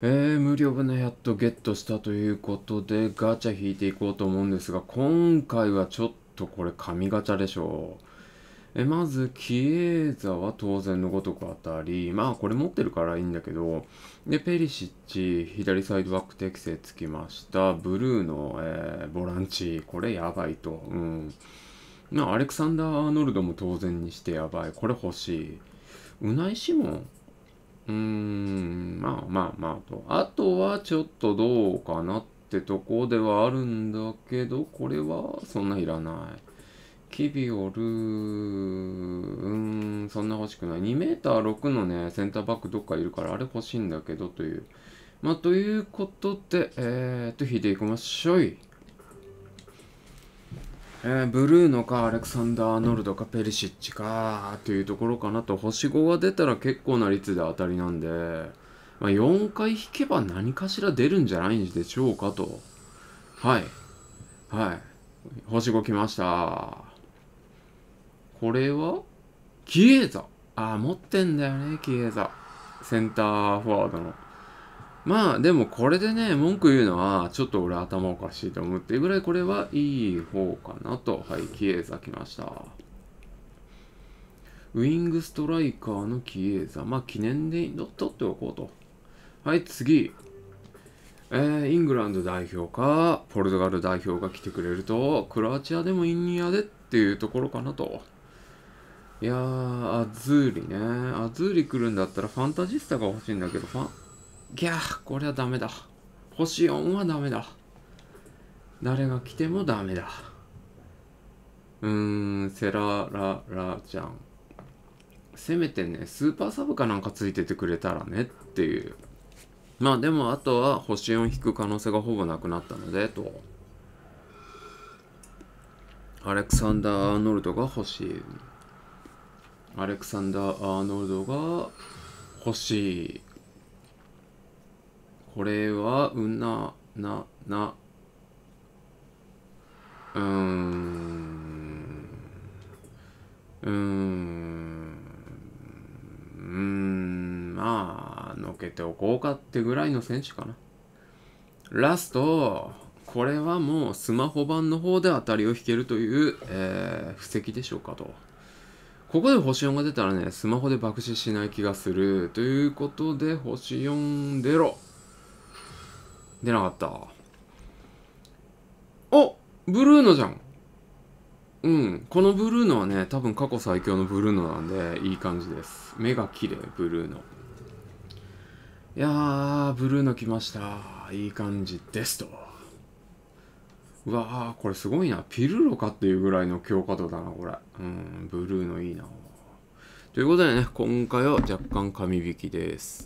えー、無料分のやっとゲットしたということで、ガチャ引いていこうと思うんですが、今回はちょっとこれ神ガチャでしょう。え、まず、キエーザは当然のごとく当たり、まあこれ持ってるからいいんだけど、で、ペリシッチ、左サイドバック適正つきました。ブルーの、えー、ボランチ、これやばいと。うん。まあ、アレクサンダー・アーノルドも当然にしてやばい。これ欲しい。うないしもんうーん、まあまあまあと。あとはちょっとどうかなってとこではあるんだけど、これはそんないらない。キビオルー、ん、そんな欲しくない。2メーター6のね、センターバックどっかいるから、あれ欲しいんだけどという。まあ、ということで、えー、っと、引いていきましょう。えー、ブルーノかアレクサンダー・アノルドかペリシッチかというところかなと星5が出たら結構な率で当たりなんで、まあ、4回引けば何かしら出るんじゃないんでしょうかとはいはい星5来ましたこれはキエザああ持ってんだよねキエザセンターフォワードのまあでもこれでね、文句言うのは、ちょっと俺頭おかしいと思ってるぐらい、これはいい方かなと、はい、キエーザ来ました。ウィングストライカーのキエーザ。まあ記念で取っておこうと。はい、次。えー、イングランド代表か、ポルトガル代表が来てくれると、クロアチアでもインニアでっていうところかなと。いやー、アズーリね。アズーリ来るんだったらファンタジスタが欲しいんだけど、ファン、ぎゃーこれはダメだ星4はダメだ誰が来てもダメだうーんセラララちゃんせめてねスーパーサブかなんかついててくれたらねっていうまあでもあとは星4引く可能性がほぼなくなったのでとアレクサンダー・アーノルドが欲しいアレクサンダー・アーノルドが欲しいこれは、うな、な、な、うーん、うーん、うーん、まあ、のけておこうかってぐらいの選手かな。ラスト、これはもうスマホ版の方で当たりを引けるという、えー、布石でしょうかと。ここで星4が出たらね、スマホで爆死しない気がする。ということで、星4出ろ出なかったおブルーノじゃんうんこのブルーノはね多分過去最強のブルーノなんでいい感じです目が綺麗ブルーノいやーブルーノ来ましたいい感じですとうわーこれすごいなピルロかっていうぐらいの強化度だなこれうんブルーノいいなということでね今回は若干神引きです